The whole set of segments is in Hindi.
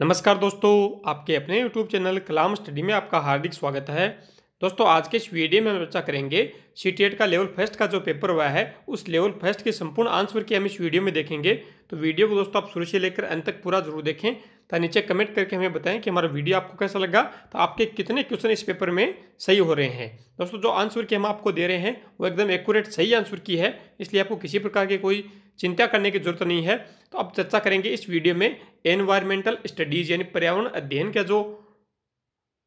नमस्कार दोस्तों आपके अपने YouTube चैनल कलाम स्टडी में आपका हार्दिक स्वागत है दोस्तों आज के इस वीडियो में हम चर्चा करेंगे सी e का लेवल फर्स्ट का जो पेपर हुआ है उस लेवल फर्स्ट के संपूर्ण आंसर की हम इस वीडियो में देखेंगे तो वीडियो को दोस्तों आप शुरू से लेकर अंत तक पूरा जरूर देखें तो नीचे कमेंट करके हमें बताएं कि हमारा वीडियो आपको कैसा लगा तो आपके कितने क्वेश्चन इस पेपर में सही हो रहे हैं दोस्तों जो आंसर की हम आपको दे रहे हैं वो एकदम एक्यूरेट सही आंसर की है इसलिए आपको किसी प्रकार की कोई चिंता करने की जरूरत नहीं है तो अब चर्चा करेंगे इस वीडियो में एनवायरमेंटल स्टडीज़ यानी पर्यावरण अध्ययन का जो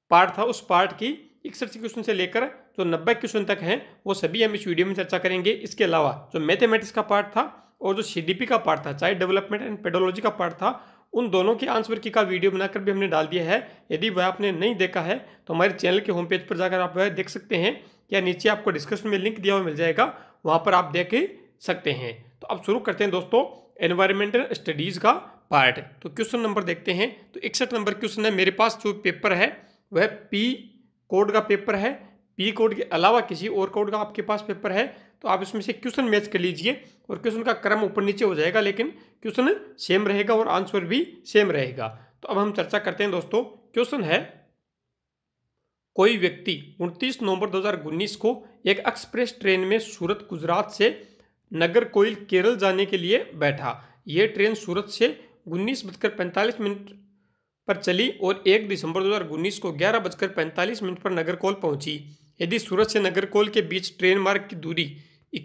पार्ट था उस पार्ट की इकसठ क्वेश्चन से लेकर जो नब्बे क्वेश्चन तक हैं वो सभी हम इस वीडियो में चर्चा करेंगे इसके अलावा जो मैथमेटिक्स का पार्ट था और जो सी का पार्ट था चाइल्ड डेवलपमेंट एंड पेडोलॉजी का पार्ट था उन दोनों के आंसर की का वीडियो बनाकर भी हमने डाल दिया है यदि वह आपने नहीं देखा है तो हमारे चैनल के होम पेज पर जाकर आप वह देख सकते हैं या नीचे आपको डिस्क्रिप्शन में लिंक दिया हुआ मिल जाएगा वहाँ पर आप देख सकते हैं तो अब शुरू करते हैं दोस्तों एनवायरमेंटल स्टडीज़ का पार्ट तो क्वेश्चन नंबर देखते हैं तो इकसठ नंबर क्वेश्चन है मेरे पास जो पेपर है वह पी कोड का पेपर है पी कोड के अलावा किसी और कोड का आपके पास पेपर है तो आप इसमें से क्वेश्चन मैच कर लीजिए और क्वेश्चन का क्रम ऊपर नीचे हो जाएगा लेकिन क्वेश्चन सेम रहेगा और आंसर भी सेम रहेगा तो अब हम चर्चा करते हैं दोस्तों क्वेश्चन है कोई व्यक्ति 29 नवंबर 2019 को एक एक्सप्रेस ट्रेन में सूरत गुजरात से नगर कोयल केरल जाने के लिए बैठा यह ट्रेन सूरत से उन्नीस बजकर पैंतालीस मिनट पर चली और 1 दिसंबर 2019 को ग्यारह बजकर पैंतालीस मिनट पर नगरकोल पहुंची यदि सूरत से नगरकोल के बीच ट्रेन मार्ग की दूरी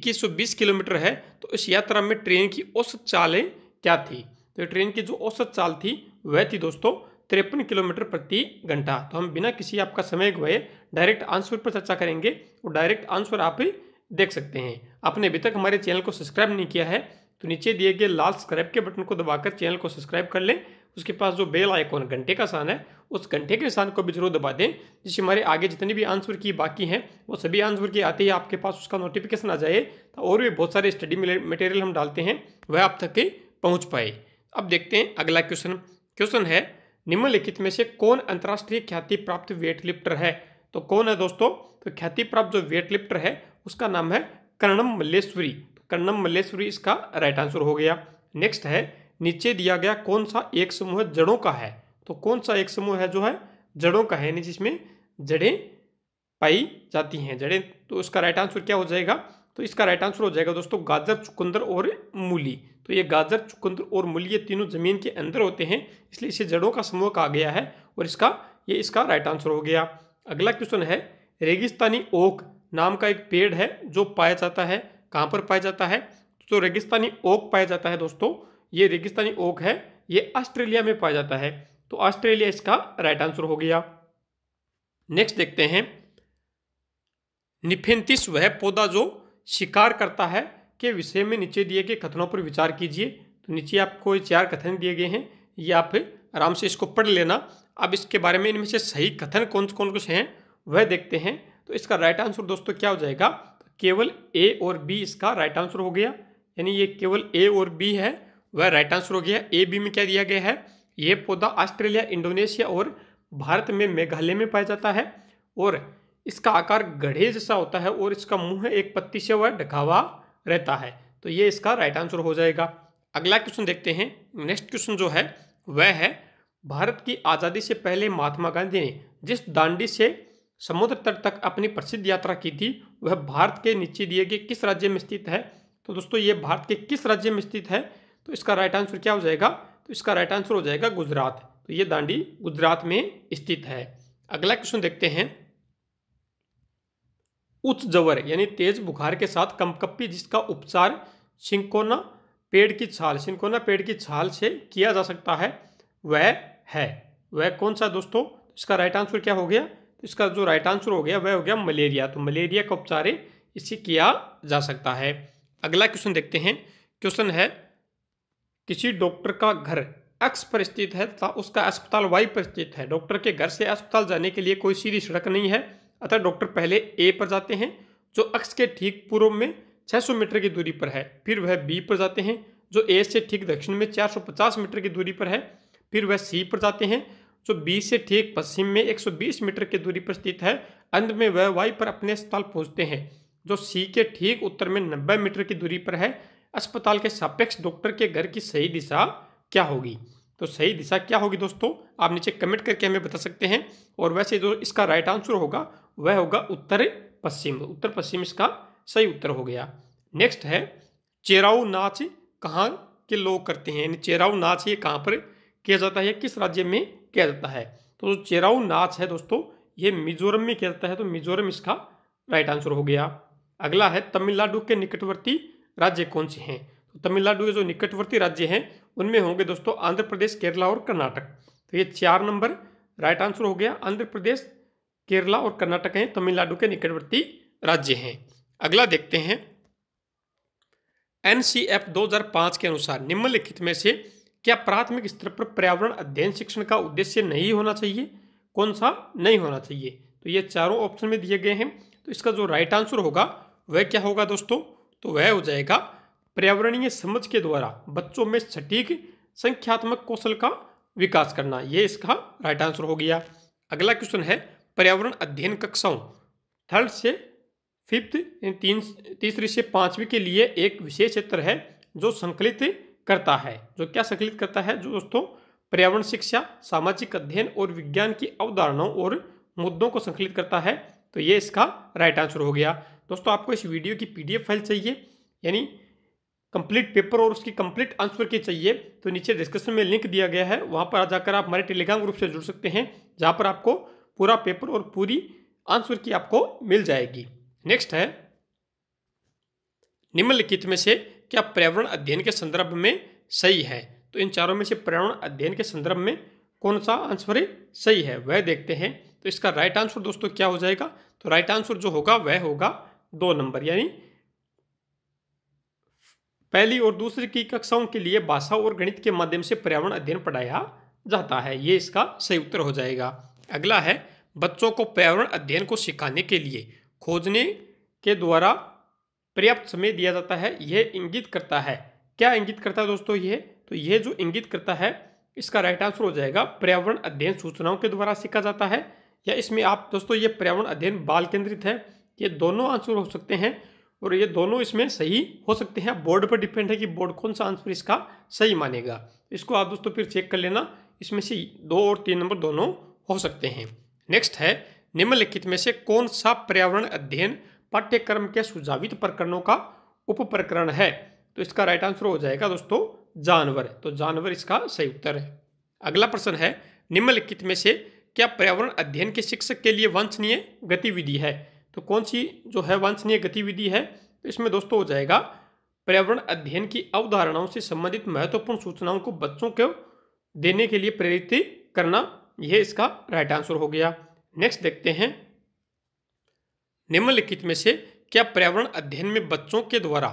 2120 किलोमीटर है तो इस यात्रा में ट्रेन की औसत चालें क्या थी तो ट्रेन की जो औसत चाल थी वह थी दोस्तों तिरपन किलोमीटर प्रति घंटा तो हम बिना किसी आपका समय गए डायरेक्ट आंसर पर चर्चा करेंगे और डायरेक्ट आंसर आप ही देख सकते हैं आपने अभी तक हमारे चैनल को सब्सक्राइब नहीं किया है तो नीचे दिए गए लाल सब्सक्राइब के बटन को दबाकर चैनल को सब्सक्राइब कर लें उसके पास जो बेल आइकॉन घंटे का निशान है उस घंटे के निशान को भी जरूर दबा दें जिससे हमारे आगे जितने भी आंसर की बाकी हैं वो सभी आंसर की आते ही आपके पास उसका नोटिफिकेशन आ जाए और भी बहुत सारे स्टडी मटेरियल हम डालते हैं वह आप तक पहुंच पाए अब देखते हैं अगला क्वेश्चन क्वेश्चन है निम्नलिखित में से कौन अंतर्राष्ट्रीय ख्याति प्राप्त वेट लिफ्टर है तो कौन है दोस्तों तो ख्याति प्राप्त जो वेट लिफ्टर है उसका नाम है कर्णम मल्लेश्वरी तो कर्णम मल्लेश्वरी इसका राइट आंसर हो गया नेक्स्ट है नीचे दिया गया कौन सा एक समूह जड़ों का है तो कौन सा एक समूह है जो है जड़ों का है यानी जिसमें जड़ें पाई जाती हैं जड़ें तो उसका राइट आंसर क्या हो जाएगा तो इसका राइट आंसर हो जाएगा दोस्तों गाजर चुकंदर और मूली तो ये गाजर चुकंदर और मूली ये तीनों ज़मीन के अंदर होते हैं इसलिए इसे जड़ों का समूह कहा गया है और इसका ये इसका राइट आंसर हो गया अगला क्वेश्चन है रेगिस्तानी ओक नाम का एक पेड़ है जो पाया जाता है कहाँ पर पाया जाता है तो रेगिस्तानी ओक पाया जाता है दोस्तों ये रेगिस्तानी ओक है ये ऑस्ट्रेलिया में पाया जाता है तो ऑस्ट्रेलिया इसका राइट आंसर हो गया नेक्स्ट देखते हैं निफेंतिस वह पौधा जो शिकार करता है के विषय में नीचे दिए गए कथनों पर विचार कीजिए तो नीचे आपको ये चार कथन दिए गए हैं ये आप आराम से इसको पढ़ लेना अब इसके बारे में इनमें से सही कथन कौन कौन कुछ हैं वह देखते हैं तो इसका राइट आंसर दोस्तों क्या हो जाएगा तो केवल ए और बी इसका राइट आंसर हो गया यानी ये केवल ए और बी है वह राइट आंसर हो गया ए बी में क्या दिया गया है ये पौधा ऑस्ट्रेलिया इंडोनेशिया और भारत में मेघालय में पाया जाता है और इसका आकार गढ़े जैसा होता है और इसका मुंह एक पत्ती से वह ढका हुआ रहता है तो ये इसका राइट आंसर हो जाएगा अगला क्वेश्चन देखते हैं नेक्स्ट क्वेश्चन जो है वह है भारत की आज़ादी से पहले महात्मा गांधी ने जिस दांडी से समुद्र तट तक अपनी प्रसिद्ध यात्रा की थी वह भारत के नीचे दिए गए किस राज्य में स्थित है तो दोस्तों ये भारत के किस राज्य में स्थित है तो इसका राइट आंसर क्या हो जाएगा तो इसका राइट आंसर हो जाएगा गुजरात तो ये दांडी गुजरात में स्थित है अगला क्वेश्चन देखते हैं उच्च जवर यानी तेज बुखार के साथ कमकप्पी जिसका उपचार सिंकोना पेड़ की छाल सिंकोना पेड़ की छाल से किया जा सकता है वह है वह कौन सा दोस्तों इसका राइट आंसर क्या हो गया तो इसका जो राइट आंसर हो गया वह हो गया मलेरिया तो मलेरिया का उपचार इसे किया जा सकता है अगला क्वेश्चन देखते हैं क्वेश्चन है किसी डॉक्टर का घर एक्स पर स्थित है तथा उसका अस्पताल वाई पर स्थित है डॉक्टर के घर से अस्पताल जाने के लिए कोई सीधी सड़क नहीं है अतः डॉक्टर पहले ए पर जाते हैं जो अक्ष के ठीक पूर्व में 600 मीटर की दूरी पर है फिर वह बी पर जाते हैं जो ए से ठीक दक्षिण में 450 मीटर की दूरी पर है फिर वह सी पर जाते हैं जो बी से ठीक पश्चिम में 120 मीटर की दूरी पर स्थित है अंत में वह वाई पर अपने अस्पताल पहुंचते हैं जो सी के ठीक उत्तर में नब्बे मीटर की दूरी पर है अस्पताल के सापेक्ष डॉक्टर के घर की सही दिशा क्या होगी तो सही दिशा क्या होगी दोस्तों आप नीचे कमेंट करके हमें बता सकते हैं और वैसे जो इसका राइट आंसर होगा वह होगा उत्तर पश्चिम उत्तर पश्चिम इसका सही उत्तर हो गया नेक्स्ट है चेराऊ नाच कहाँ के लोग करते हैं यानी चेराऊ नाच ये कहाँ पर किया जाता है किस राज्य में किया जाता है तो जो चेराऊ नाच है दोस्तों ये मिजोरम में किया जाता है तो मिजोरम इसका राइट आंसर हो गया अगला है तमिलनाडु के निकटवर्ती राज्य कौन से हैं तो तमिलनाडु के जो निकटवर्ती राज्य हैं उनमें होंगे दोस्तों आंध्र प्रदेश केरला और कर्नाटक तो ये चार नंबर राइट आंसर हो गया आंध्र प्रदेश केरला और कर्नाटक हैं तमिलनाडु के निकटवर्ती राज्य हैं अगला देखते हैं एन सी एफ दो हजार के अनुसार निम्नलिखित में से क्या प्राथमिक स्तर पर पर्यावरण अध्ययन शिक्षण का उद्देश्य नहीं होना चाहिए कौन सा नहीं होना चाहिए तो ये चारों ऑप्शन में दिए गए हैं तो इसका जो राइट आंसर होगा वह क्या होगा दोस्तों तो वह हो जाएगा पर्यावरणीय समझ के द्वारा बच्चों में सटीक संख्यात्मक कौशल का विकास करना ये इसका राइट आंसर हो गया अगला क्वेश्चन है पर्यावरण अध्ययन कक्षाओं थर्ड से फिफ्थ तीन तीसरी से पाँचवीं के लिए एक विशेष क्षेत्र है जो संकलित करता है जो क्या संकलित करता है जो दोस्तों पर्यावरण शिक्षा सामाजिक अध्ययन और विज्ञान की अवधारणाओं और मुद्दों को संकलित करता है तो ये इसका राइट आंसर हो गया दोस्तों आपको इस वीडियो की पीडीएफ फाइल चाहिए यानी कंप्लीट पेपर और उसकी कंप्लीट आंसर की चाहिए तो नीचे डिस्क्रिप्शन में लिंक दिया गया है वहाँ पर जाकर आप हमारे टेलीग्राम ग्रुप से जुड़ सकते हैं जहाँ पर आपको पूरा पेपर और पूरी आंसर की आपको मिल जाएगी नेक्स्ट है निम्नलिखित में से क्या पर्यावरण अध्ययन के संदर्भ में सही है तो इन चारों में से पर्यावरण अध्ययन के संदर्भ में कौन सा आंसर सही है वह देखते हैं तो इसका राइट आंसर दोस्तों क्या हो जाएगा तो राइट आंसर जो होगा वह होगा दो नंबर यानी पहली और दूसरी की कक्षाओं के लिए भाषा और गणित के माध्यम से पर्यावरण अध्ययन पढ़ाया जाता है ये इसका सही उत्तर हो जाएगा अगला है बच्चों को पर्यावरण अध्ययन को सिखाने के लिए खोजने के द्वारा पर्याप्त समय दिया जाता है यह इंगित करता है क्या इंगित करता है दोस्तों यह तो यह जो इंगित करता है इसका राइट आंसर हो जाएगा पर्यावरण अध्ययन सूचनाओं के द्वारा सीखा जाता है या इसमें आप दोस्तों ये पर्यावरण अध्ययन बाल केंद्रित है ये दोनों आंसर हो सकते हैं और ये दोनों इसमें सही हो सकते हैं बोर्ड पर डिपेंड है कि बोर्ड कौन सा आंसर इसका सही मानेगा इसको आप दोस्तों फिर चेक कर लेना इसमें से दो और तीन नंबर दोनों हो सकते हैं नेक्स्ट है निम्नलिखित में से कौन सा पर्यावरण अध्ययन पाठ्यक्रम के सुझावित प्रकरणों का उप प्रकरण है तो इसका राइट आंसर हो जाएगा दोस्तों जानवर तो जानवर इसका सही उत्तर है अगला प्रश्न है निम्नलिखित में से क्या पर्यावरण अध्ययन के शिक्षक के लिए वांछनीय गतिविधि है तो कौन सी जो है वांछनीय गतिविधि है तो इसमें दोस्तों हो जाएगा पर्यावरण अध्ययन की अवधारणाओं से संबंधित महत्वपूर्ण सूचनाओं को बच्चों को देने के लिए प्रेरित करना यह इसका राइट आंसर हो गया नेक्स्ट देखते हैं निम्नलिखित में से क्या पर्यावरण अध्ययन में बच्चों के द्वारा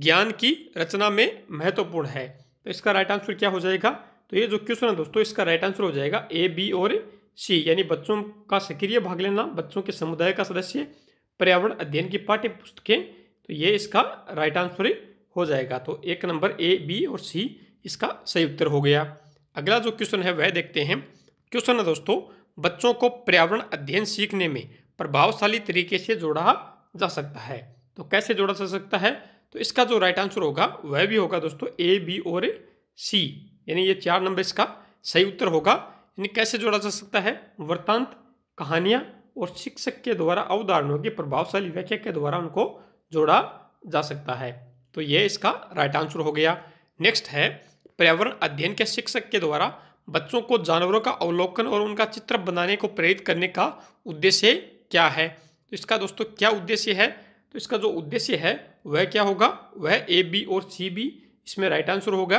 ज्ञान की रचना में महत्वपूर्ण है तो इसका राइट आंसर क्या हो जाएगा तो ये जो क्वेश्चन है दोस्तों इसका राइट आंसर हो जाएगा ए बी और सी यानी बच्चों का सक्रिय भाग लेना बच्चों के समुदाय का सदस्य पर्यावरण अध्ययन की पाठ्य पुस्तकें तो ये इसका राइट आंसर हो जाएगा तो एक नंबर ए बी और सी इसका सही उत्तर हो गया अगला जो क्वेश्चन है वह देखते हैं क्वेश्चन है दोस्तों बच्चों को पर्यावरण अध्ययन सीखने में प्रभावशाली तरीके से जोड़ा जा सकता है तो कैसे जोड़ा जा सकता है तो इसका जो राइट आंसर होगा वह भी होगा दोस्तों ए बी और सी यानी ये चार नंबर इसका सही उत्तर होगा यानी कैसे जोड़ा जा सकता है वृत्तांत कहानियां और शिक्षक के द्वारा अवधारणों की प्रभावशाली व्याख्या के द्वारा उनको जोड़ा जा सकता है तो यह इसका राइट आंसर हो गया नेक्स्ट है पर्यावरण अध्ययन के शिक्षक के द्वारा बच्चों को जानवरों का अवलोकन और उनका चित्र बनाने को प्रेरित करने का उद्देश्य क्या है तो इसका दोस्तों क्या उद्देश्य है तो इसका जो उद्देश्य है वह क्या होगा वह ए बी और सी बी इसमें राइट आंसर होगा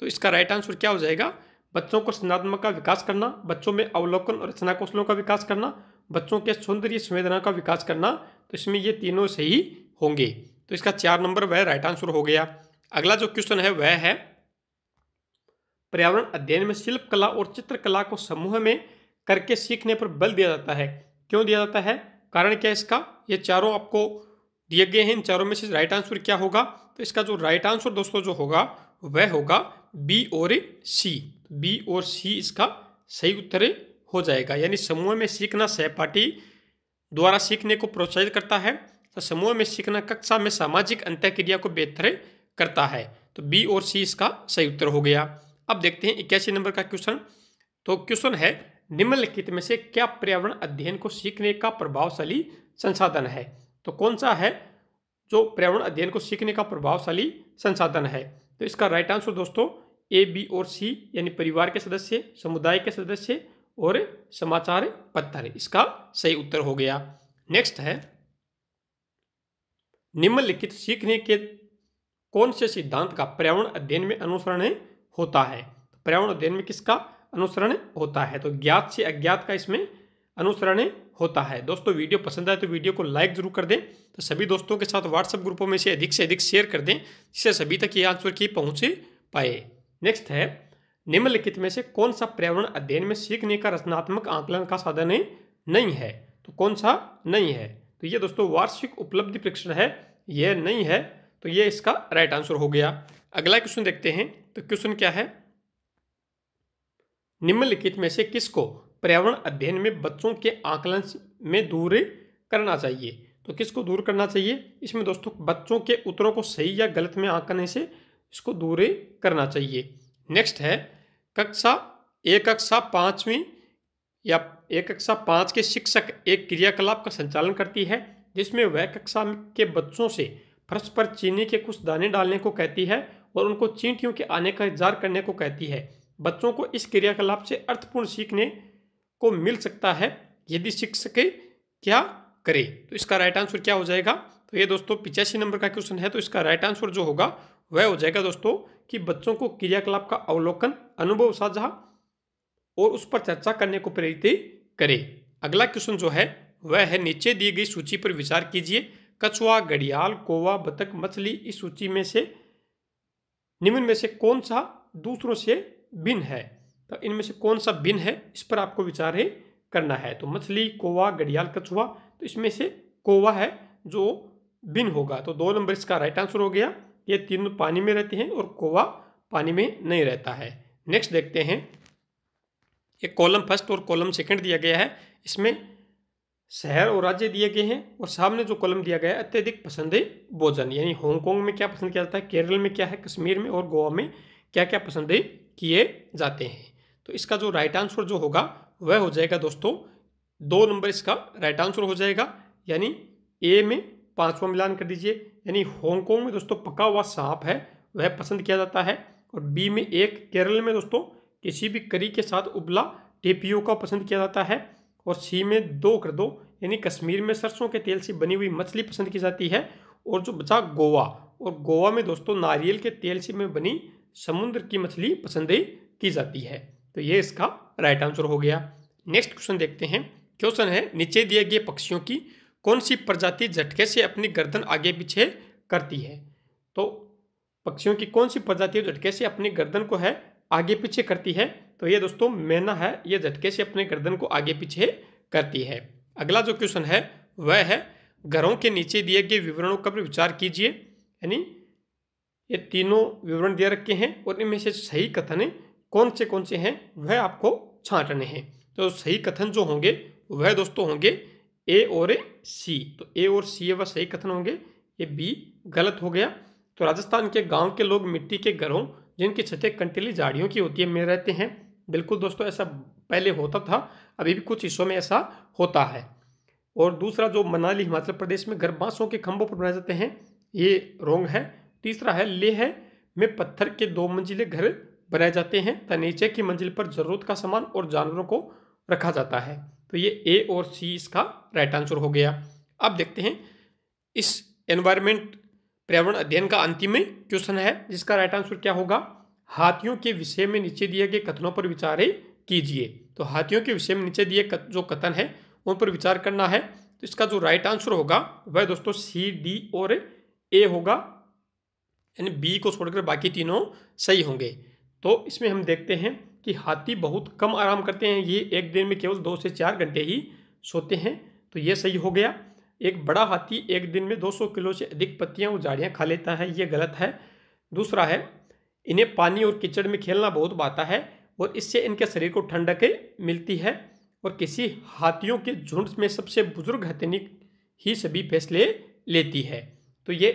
तो इसका राइट आंसर क्या हो जाएगा बच्चों को रचनात्मक का विकास करना बच्चों में अवलोकन और रचना कौशलों का विकास करना बच्चों के सौंदर्य संवेदना का विकास करना तो इसमें ये तीनों सही होंगे तो इसका चार नंबर वह राइट आंसर हो गया अगला जो क्वेश्चन है वह है पर्यावरण अध्ययन में शिल्प कला और चित्रकला को समूह में करके सीखने पर बल दिया जाता है क्यों दिया जाता है कारण क्या है इसका ये चारों आपको दिए गए हैं इन चारों में से राइट आंसर क्या होगा तो इसका जो राइट आंसर दोस्तों जो होगा वह होगा बी और सी बी और सी इसका सही उत्तर हो जाएगा यानी समूह में सीखना सहपाठी द्वारा सीखने को प्रोत्साहित करता है तो समूह में सीखना कक्षा में सामाजिक अंत्यक्रिया को बेहतर करता है तो बी और सी इसका सही उत्तर हो गया अब देखते हैं इक्यासी नंबर का क्वेश्चन तो क्वेश्चन है निम्नलिखित में से क्या पर्यावरण अध्ययन को सीखने का प्रभावशाली संसाधन है तो कौन सा है जो पर्यावरण अध्ययन को सीखने का प्रभावशाली संसाधन है तो इसका राइट आंसर दोस्तों ए बी और सी यानी परिवार के सदस्य समुदाय के सदस्य और समाचार पत्थर इसका सही उत्तर हो गया नेक्स्ट है निम्नलिखित सीखने के कौन से सिद्धांत का पर्यावरण अध्ययन में अनुसरण होता है पर्यावरण अध्ययन में किसका अनुसरण होता है तो ज्ञात से अज्ञात का इसमें अनुसरण होता है दोस्तों वीडियो पसंद आए तो वीडियो को लाइक जरूर कर दें तो सभी दोस्तों के साथ व्हाट्सएप ग्रुपों में से अधिक से अधिक शेयर कर दें जिससे सभी तक ये आंसर की पहुँच पाए नेक्स्ट है निम्नलिखित में से कौन सा पर्यावरण अध्ययन में सीखने का रचनात्मक आंकलन का साधन नहीं है तो कौन सा नहीं है तो ये दोस्तों वार्षिक उपलब्धि परीक्षण है यह नहीं है तो ये इसका राइट आंसर हो गया अगला क्वेश्चन देखते हैं तो क्वेश्चन क्या है निम्नलिखित में से किसको पर्यावरण अध्ययन में बच्चों के आकलन में दूर करना चाहिए तो किसको दूर करना चाहिए इसमें दोस्तों बच्चों के उत्तरों को सही या गलत में आंकने से इसको दूर करना चाहिए नेक्स्ट है कक्षा एक कक्षा पाँचवीं या एक कक्षा पाँच के शिक्षक एक क्रियाकलाप का संचालन करती है जिसमें वह कक्षा के बच्चों से फर्श पर चीनी के कुछ दाने डालने को कहती है और उनको चींटियों के आने का इंतजार करने को कहती है बच्चों को इस क्रियाकलाप से अर्थपूर्ण सीखने को मिल सकता है यदि सके क्या करें तो इसका राइट आंसर क्या हो जाएगा तो ये दोस्तों पिचासी नंबर का क्वेश्चन है तो इसका राइट आंसर जो होगा वह हो जाएगा दोस्तों कि बच्चों को क्रियाकलाप का अवलोकन अनुभव साझा और उस पर चर्चा करने को प्रेरित करें अगला क्वेश्चन जो है वह है नीचे दी गई सूची पर विचार कीजिए कछुआ घड़ियाल कोवा बतख मछली इस सूची में से निम्न में से कौन सा दूसरों से भिन्न है तो इनमें से कौन सा भिन्न है इस पर आपको विचार ही करना है तो मछली कोवा घड़ियाल कछुआ तो इसमें से कोवा है जो भिन्न होगा तो दो नंबर इसका राइट आंसर हो गया ये तीनों पानी में रहते हैं और कोवा पानी में नहीं रहता है नेक्स्ट देखते हैं ये कॉलम फर्स्ट और कॉलम सेकंड दिया गया है इसमें शहर और राज्य दिए गए हैं और सामने जो कलम दिया गया है अत्यधिक पसंद भोजन यानी हांगकॉन्ग में क्या पसंद किया जाता है केरल में क्या है कश्मीर में और गोवा में क्या क्या पसंद किए जाते हैं तो इसका जो राइट आंसर जो होगा वह हो जाएगा दोस्तों दो नंबर इसका राइट आंसर हो जाएगा यानी ए में पाँचवा मिलान कर दीजिए यानी हांगकॉन्ग में दोस्तों पका हुआ सांप है वह पसंद किया जाता है और बी में एक केरल में दोस्तों किसी भी करी के साथ उबला टेपियो का पसंद किया जाता है और सी में दो कर दो यानी कश्मीर में सरसों के तेल से बनी हुई मछली पसंद की जाती है और जो बचा गोवा और गोवा में दोस्तों नारियल के तेल से में बनी समुद्र की मछली पसंद की जाती है तो ये इसका राइट आंसर हो गया नेक्स्ट क्वेश्चन देखते हैं क्वेश्चन है नीचे दिए गए पक्षियों की कौन सी प्रजाति झटके से अपनी गर्दन आगे पीछे करती है तो पक्षियों की कौन सी प्रजाति झटके से अपनी गर्दन को है आगे पीछे करती है तो ये दोस्तों मैना है ये झटके से अपने गर्दन को आगे पीछे करती है अगला जो क्वेश्चन है वह है घरों के नीचे दिए गए विवरणों का भी विचार कीजिए यानी ये तीनों विवरण दिए रखे हैं और इनमें से सही कथन कौन से कौन से हैं वह आपको छाटने हैं तो सही कथन जो होंगे वह दोस्तों होंगे ए और ए सी तो ए और सी वह सही कथन होंगे ये बी गलत हो गया तो राजस्थान के गांव के लोग मिट्टी के घरों जिनकी छतें कंटीली झाड़ियों की होती है में रहते हैं बिल्कुल दोस्तों ऐसा पहले होता था अभी भी कुछ हिस्सों में ऐसा होता है और दूसरा जो मनाली हिमाचल प्रदेश में घर बांसों के खंभों पर बनाए जाते हैं ये रोंग है तीसरा है लेह में पत्थर के दो मंजिले घर बनाए जाते हैं तो नीचे की मंजिल पर ज़रूरत का सामान और जानवरों को रखा जाता है तो ये ए और सी इसका राइट आंसर हो गया अब देखते हैं इस एनवायरमेंट पर्यावरण अध्ययन का अंतिम क्वेश्चन है जिसका राइट आंसर क्या होगा हाथियों के विषय में नीचे दिए गए कथनों पर विचार कीजिए तो हाथियों के विषय में नीचे दिए जो कथन है उन पर विचार करना है तो इसका जो राइट आंसर होगा वह दोस्तों सी डी और ए होगा यानी बी को छोड़कर बाकी तीनों सही होंगे तो इसमें हम देखते हैं कि हाथी बहुत कम आराम करते हैं ये एक दिन में केवल दो से चार घंटे ही सोते हैं तो ये सही हो गया एक बड़ा हाथी एक दिन में 200 किलो से अधिक पत्तियां और झाड़ियाँ खा लेता है ये गलत है दूसरा है इन्हें पानी और कीचड़ में खेलना बहुत भाता है और इससे इनके शरीर को ठंडक मिलती है और किसी हाथियों के झुंड में सबसे बुजुर्ग हथनी ही सभी फैसले लेती है तो ये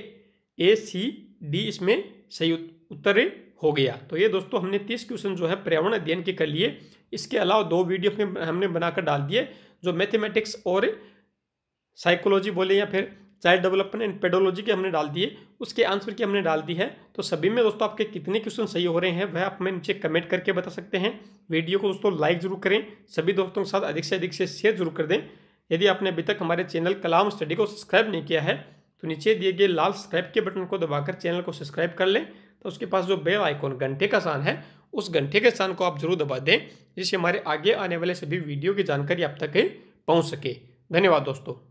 ए सी डी इसमें सही उत्तर हो गया तो ये दोस्तों हमने तीस क्वेश्चन जो है पर्यावरण अध्ययन के कर लिए इसके अलावा दो वीडियो हमने बनाकर डाल दिए जो मैथमेटिक्स और साइकोलॉजी बोले या फिर चाइल्ड डेवलपमेंट एंड पेडोलॉजी के हमने डाल दिए उसके आंसर की हमने डाल दी है तो सभी में दोस्तों आपके कितने क्वेश्चन सही हो रहे हैं वह आप हमें नीचे कमेंट करके बता सकते हैं वीडियो को दोस्तों लाइक जरूर करें सभी दोस्तों के साथ अधिक से अधिक से शेयर जरूर कर दें यदि आपने अभी तक हमारे चैनल कलाम स्टडी को सब्सक्राइब नहीं किया है तो नीचे दिए गए लाल सब्सक्राइब के बटन को दबाकर चैनल को सब्सक्राइब कर लें तो उसके पास जो बेल आइकॉन घंटे का सान है उस घंटे के स्थान को आप जरूर दबा दें जिससे हमारे आगे आने वाले सभी वीडियो की जानकारी आप तक पहुँच सके धन्यवाद दोस्तों